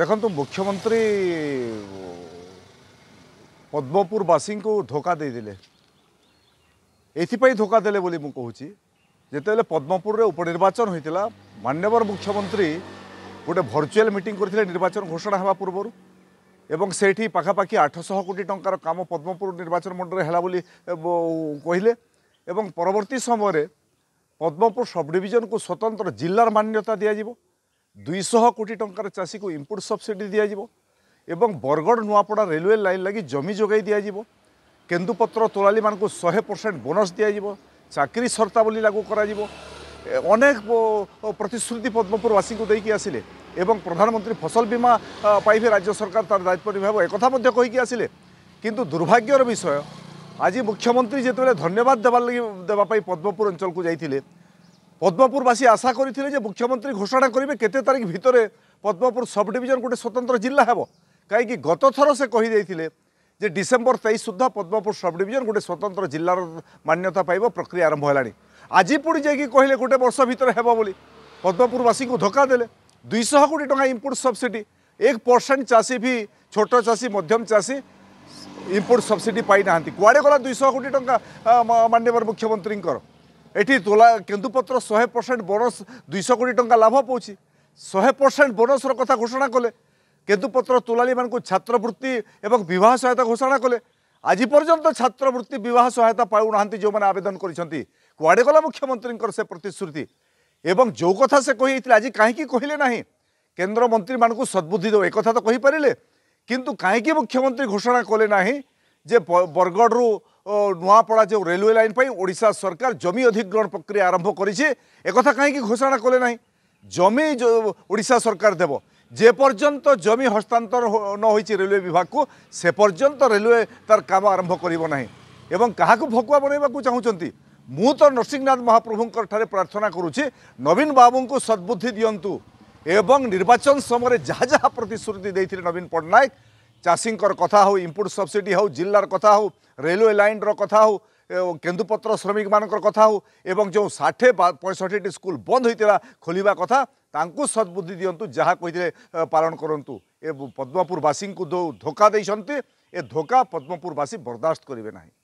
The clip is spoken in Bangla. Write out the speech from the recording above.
ଦେଖନ୍ତୁ ମୁଖ୍ୟମନ୍ତ୍ରୀ ପଦ୍ମପୁରବାସୀଙ୍କୁ ଧୋକା ଦେଇଦେଲେ ଏଥିପାଇଁ ଧୋକା ଦେଲେ ବୋଲି ମୁଁ କହୁଛି ଯେତେବେଳେ ପଦ୍ମପୁରରେ ଉପନିର୍ବାଚନ ହୋଇଥିଲା ମାନ୍ୟବର ମୁଖ୍ୟମନ୍ତ୍ରୀ ଗୋଟେ ଭର୍ଚୁଆଲ୍ ମିଟିଂ କରିଥିଲେ ନିର୍ବାଚନ ଘୋଷଣା ହେବା ପୂର୍ବରୁ ଏବଂ ସେଇଠି ପାଖାପାଖି ଆଠଶହ କୋଟି ଟଙ୍କାର କାମ ପଦ୍ମପୁର ନିର୍ବାଚନ ମଣ୍ଡଳରେ ହେଲା ବୋଲି କହିଲେ ଏବଂ ପରବର୍ତ୍ତୀ ସମୟରେ ପଦ୍ମପୁର ସବ୍ ଡିଭିଜନକୁ ସ୍ୱତନ୍ତ୍ର ଜିଲ୍ଲାର ମାନ୍ୟତା ଦିଆଯିବ ଦୁଇଶହ କୋଟି ଟଙ୍କାର ଚାଷୀକୁ ଇମ୍ପୁଟ୍ ସବସିଡ଼ି ଦିଆଯିବ ଏବଂ ବରଗଡ଼ ନୂଆପଡ଼ା ରେଲୱେ ଲାଇନ୍ ଲାଗି ଜମି ଯୋଗାଇ ଦିଆଯିବ କେନ୍ଦୁପତ୍ର ତୋଳାଳିମାନଙ୍କୁ ଶହେ ପରସେଣ୍ଟ ବୋନସ୍ ଦିଆଯିବ ଚାକିରି ସର୍ତ୍ତାବଳୀ ଲାଗୁ କରାଯିବ ଅନେକ ପ୍ରତିଶ୍ରୁତି ପଦ୍ମପୁରବାସୀଙ୍କୁ ଦେଇକି ଆସିଲେ ଏବଂ ପ୍ରଧାନମନ୍ତ୍ରୀ ଫସଲ ବୀମା ପାଇବେ ରାଜ୍ୟ ସରକାର ତାର ଦାୟିତ୍ୱ ନିଭାବ ଏକଥା ମଧ୍ୟ କହିକି ଆସିଲେ କିନ୍ତୁ ଦୁର୍ଭାଗ୍ୟର ବିଷୟ ଆଜି ମୁଖ୍ୟମନ୍ତ୍ରୀ ଯେତେବେଳେ ଧନ୍ୟବାଦ ଦେବା ଲାଗି ଦେବା ପାଇଁ ପଦ୍ମପୁର ଅଞ୍ଚଳକୁ ଯାଇଥିଲେ পদ্মপুরবাসী আশা করে যে মুখ্যমন্ত্রী ঘোষণা করবে কেতে তারিখ ভিতরে পদ্মপুর সব ডিভিজন গোটে স্বতন্ত্র জেলা হব কাইকি গত থর সে কহিদে যে ডিসেম্বর তেইশ সুদ্ধা পদ্মপুর সব ডিভিজন গোটে স্বতন্ত্র জেলার মান্যতা পাইব প্রক্রিয়া আরম্ভ হল আজি পুড়ি যাই কহিলে গোটে বর্ষ ভিতরে হব বলে পদ্মপুরবাসী ধোকা দেলে দুইশহ কোটি টাকা ইম্পোর্ট সবসিডি এক পরসেন্ট চাষী বি ছোট চাষী মধ্যম চাষী ইম্পোর্ট সবসিডি পাই না কুয়াড়ে গলা দুইশহ কোটি টাকা মাননীয় মুখ্যমন্ত্রীঙ্কর এটি তোলা কেন্দুপত্র শহে পরসেন্ট বোনস দুইশো কোটি টঙ্কা লাভ পাচ্ছি শহে পরসেন্ট বোনসর কথা ঘোষণা কলে কেন্দুপত্র তোলালী মানুষ ছাত্রবৃত্তি এবং বিবাহ সহায়তা ঘোষণা কলে আজ পর্যন্ত ছাত্রবৃত্তি বিবাহ সহায়তা পাউনা যে আবেদন করেছেন কুয়াড়ে গলা মুখ্যমন্ত্রীঙ্কর সে প্রতিশ্রুতি এবং যে কথা সে কে আজ কী কহিলে না কেন্দ্রমন্ত্রী মানুষ সদ্বুদ্ধি দেব একথা তো কহিপারে কিন্তু কী মুখ্যমন্ত্রী ঘোষণা কলে না যে বরগড়ু नुआपड़ा जो रेलवे लाइन पर ओडा सरकार जमी अधिग्रहण प्रक्रिया आरंभ करेছে একথা কী ঘোষণা কলে না জমি ওড়শা সরকার দেব যে পর্যন্ত জমি হস্তান্তর নহয়েছে রেলওয়ে বিভাগকে সে পর্যন্ত রেলওয়ে তার কাম আরম্ভ করব না এবং কাহকু ভকুয়া বনাইবা চাহুমান মু তো নরসিংহনাথ মহাপ্রভুঙ্কর ঠারে প্রার্থনা করুছি নবীন বাবুঙ্কু সদ্বুদ্ধি দিয়ন্তু এবং নির্বাচন সময় যা যা প্রতিশ্রুতি দিয়ে নবীন পট্টনাক ଚାଷୀଙ୍କର କଥା ହେଉ ଇମ୍ପୁଟ୍ ସବସିଡ଼ି ହେଉ ଜିଲ୍ଲାର କଥା ହେଉ ରେଲୱେ ଲାଇନ୍ର କଥା ହେଉ କେନ୍ଦୁପତ୍ର ଶ୍ରମିକମାନଙ୍କର କଥା ହେଉ ଏବଂ ଯେଉଁ ଷାଠିଏ ପଞ୍ଚଷଠିଟି ସ୍କୁଲ ବନ୍ଦ ହୋଇଥିଲା ଖୋଲିବା କଥା ତାଙ୍କୁ ସଦ୍ବୁଦ୍ଧି ଦିଅନ୍ତୁ ଯାହା କହିଥିଲେ ପାଳନ କରନ୍ତୁ ଏ ପଦ୍ମପୁରବାସୀଙ୍କୁ ଧୋକା ଦେଇଛନ୍ତି ଏ ଧୋକା ପଦ୍ମପୁରବାସୀ ବରଦାସ୍ତ କରିବେ ନାହିଁ